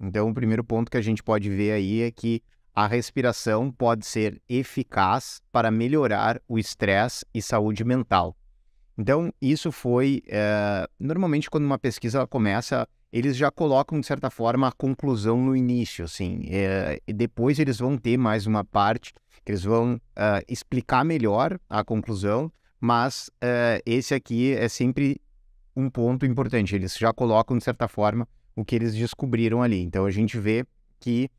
Então, o primeiro ponto que a gente pode ver aí é que a respiração pode ser eficaz para melhorar o estresse e saúde mental. Então, isso foi. É, normalmente, quando uma pesquisa começa, eles já colocam, de certa forma, a conclusão no início, assim. É, e depois eles vão ter mais uma parte que eles vão é, explicar melhor a conclusão, mas eh, esse aqui é sempre um ponto importante. Eles já colocam, de certa forma, o que eles descobriram ali. Então a gente vê que,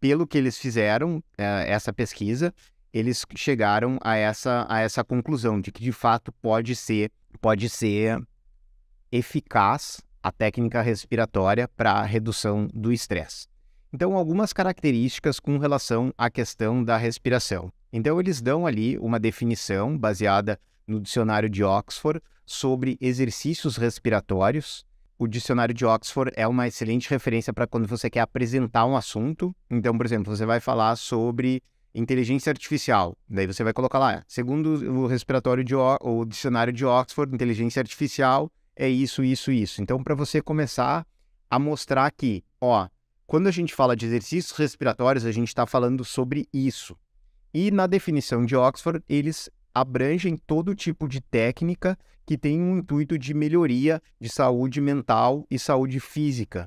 pelo que eles fizeram, é, essa pesquisa, eles chegaram a essa, a essa conclusão de que de fato pode ser, pode ser eficaz a técnica respiratória para a redução do estresse. Então, algumas características com relação à questão da respiração. Então, eles dão ali uma definição baseada no dicionário de Oxford sobre exercícios respiratórios o dicionário de Oxford é uma excelente referência para quando você quer apresentar um assunto. Então, por exemplo, você vai falar sobre inteligência artificial. Daí você vai colocar lá, segundo o respiratório de o, o dicionário de Oxford, inteligência artificial é isso, isso, isso. Então, para você começar a mostrar que, ó, quando a gente fala de exercícios respiratórios, a gente está falando sobre isso. E na definição de Oxford, eles abrangem todo tipo de técnica que tem um intuito de melhoria de saúde mental e saúde física.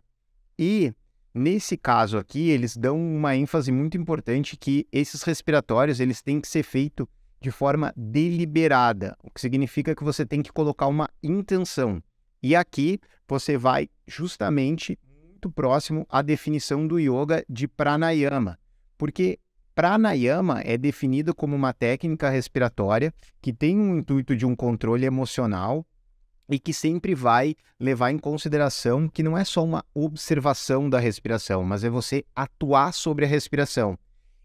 E nesse caso aqui, eles dão uma ênfase muito importante que esses respiratórios, eles têm que ser feitos de forma deliberada, o que significa que você tem que colocar uma intenção. E aqui você vai justamente muito próximo à definição do yoga de pranayama, porque Pranayama é definido como uma técnica respiratória que tem um intuito de um controle emocional e que sempre vai levar em consideração que não é só uma observação da respiração, mas é você atuar sobre a respiração.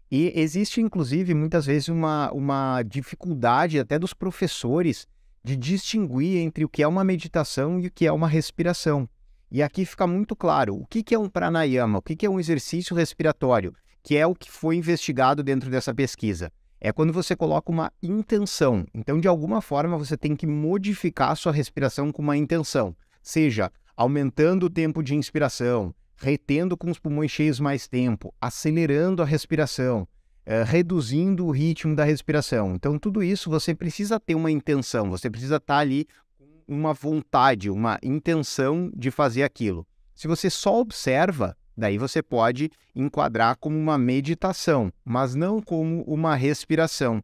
E existe, inclusive, muitas vezes uma, uma dificuldade até dos professores de distinguir entre o que é uma meditação e o que é uma respiração. E aqui fica muito claro o que é um pranayama, o que é um exercício respiratório que é o que foi investigado dentro dessa pesquisa. É quando você coloca uma intenção. Então, de alguma forma, você tem que modificar a sua respiração com uma intenção, seja aumentando o tempo de inspiração, retendo com os pulmões cheios mais tempo, acelerando a respiração, é, reduzindo o ritmo da respiração. Então, tudo isso você precisa ter uma intenção, você precisa estar tá ali com uma vontade, uma intenção de fazer aquilo. Se você só observa, Daí você pode enquadrar como uma meditação, mas não como uma respiração.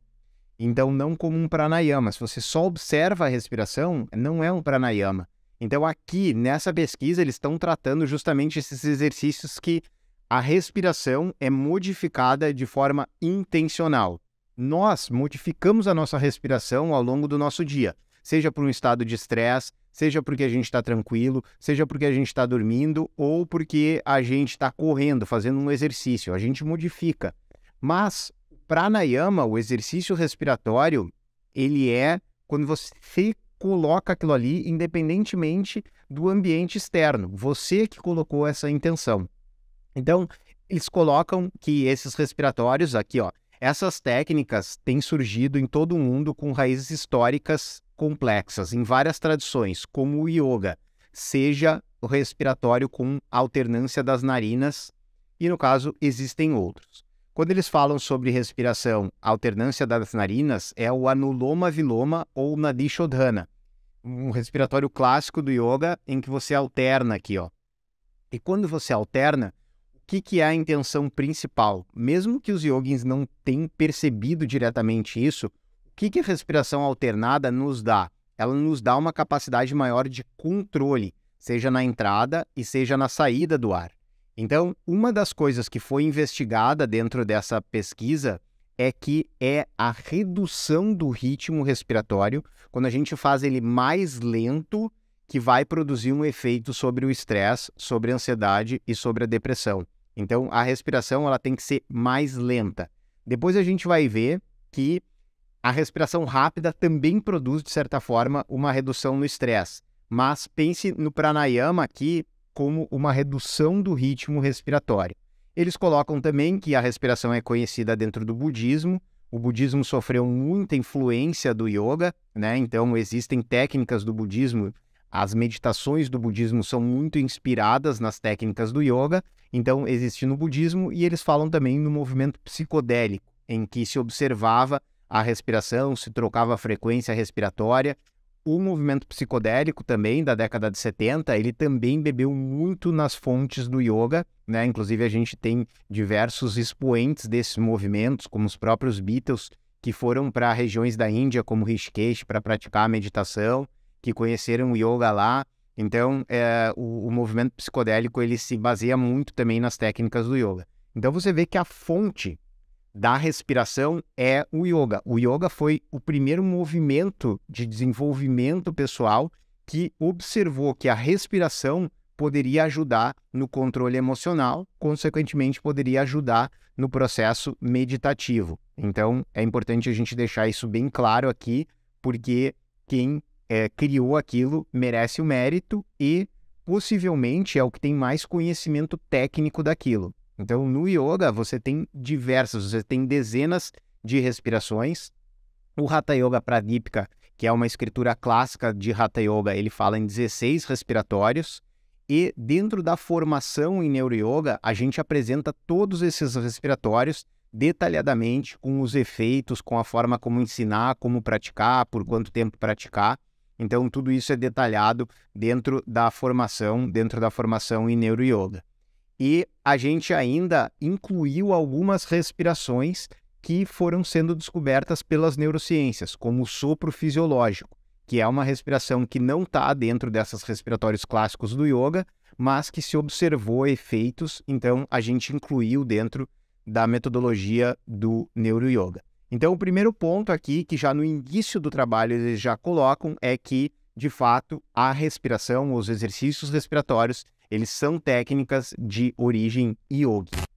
Então, não como um pranayama. Se você só observa a respiração, não é um pranayama. Então, aqui nessa pesquisa, eles estão tratando justamente esses exercícios que a respiração é modificada de forma intencional. Nós modificamos a nossa respiração ao longo do nosso dia seja por um estado de estresse, seja porque a gente está tranquilo, seja porque a gente está dormindo ou porque a gente está correndo, fazendo um exercício. A gente modifica. Mas pranayama, o exercício respiratório, ele é quando você coloca aquilo ali, independentemente do ambiente externo. Você que colocou essa intenção. Então, eles colocam que esses respiratórios aqui, ó, essas técnicas têm surgido em todo o mundo com raízes históricas complexas em várias tradições, como o yoga, seja o respiratório com alternância das narinas, e no caso existem outros. Quando eles falam sobre respiração, alternância das narinas é o anuloma viloma ou nadishodhana, um respiratório clássico do yoga em que você alterna aqui, ó. E quando você alterna, o que, que é a intenção principal? Mesmo que os yogins não tenham percebido diretamente isso, que, que a respiração alternada nos dá? Ela nos dá uma capacidade maior de controle, seja na entrada e seja na saída do ar. Então, uma das coisas que foi investigada dentro dessa pesquisa é que é a redução do ritmo respiratório, quando a gente faz ele mais lento, que vai produzir um efeito sobre o estresse, sobre a ansiedade e sobre a depressão. Então, a respiração ela tem que ser mais lenta. Depois a gente vai ver que a respiração rápida também produz, de certa forma, uma redução no estresse, mas pense no pranayama aqui como uma redução do ritmo respiratório. Eles colocam também que a respiração é conhecida dentro do budismo. O budismo sofreu muita influência do yoga, né? Então existem técnicas do budismo, as meditações do budismo são muito inspiradas nas técnicas do yoga, então existe no budismo e eles falam também no movimento psicodélico, em que se observava a respiração, se trocava a frequência respiratória. O movimento psicodélico também da década de 70, ele também bebeu muito nas fontes do yoga, né? Inclusive a gente tem diversos expoentes desses movimentos, como os próprios Beatles, que foram para regiões da Índia, como Rishikesh, para praticar a meditação, que conheceram o yoga lá. Então, é, o, o movimento psicodélico ele se baseia muito também nas técnicas do yoga. Então você vê que a fonte da respiração é o yoga. O yoga foi o primeiro movimento de desenvolvimento pessoal que observou que a respiração poderia ajudar no controle emocional, consequentemente, poderia ajudar no processo meditativo. Então, é importante a gente deixar isso bem claro aqui, porque quem é, criou aquilo merece o mérito e possivelmente é o que tem mais conhecimento técnico daquilo. Então, no yoga, você tem diversas, você tem dezenas de respirações. O Hatha Yoga Pradipika, que é uma escritura clássica de Hatha Yoga, ele fala em 16 respiratórios. E dentro da formação em neuroyoga, a gente apresenta todos esses respiratórios detalhadamente, com os efeitos, com a forma como ensinar, como praticar, por quanto tempo praticar. Então, tudo isso é detalhado dentro da formação, dentro da formação em neuroyoga. E a gente ainda incluiu algumas respirações que foram sendo descobertas pelas neurociências, como o sopro fisiológico, que é uma respiração que não está dentro dessas respiratórios clássicos do yoga, mas que se observou efeitos, então a gente incluiu dentro da metodologia do neuroyoga. Então, o primeiro ponto aqui, que já no início do trabalho eles já colocam, é que, de fato, a respiração, os exercícios respiratórios, eles são técnicas de origem yogi.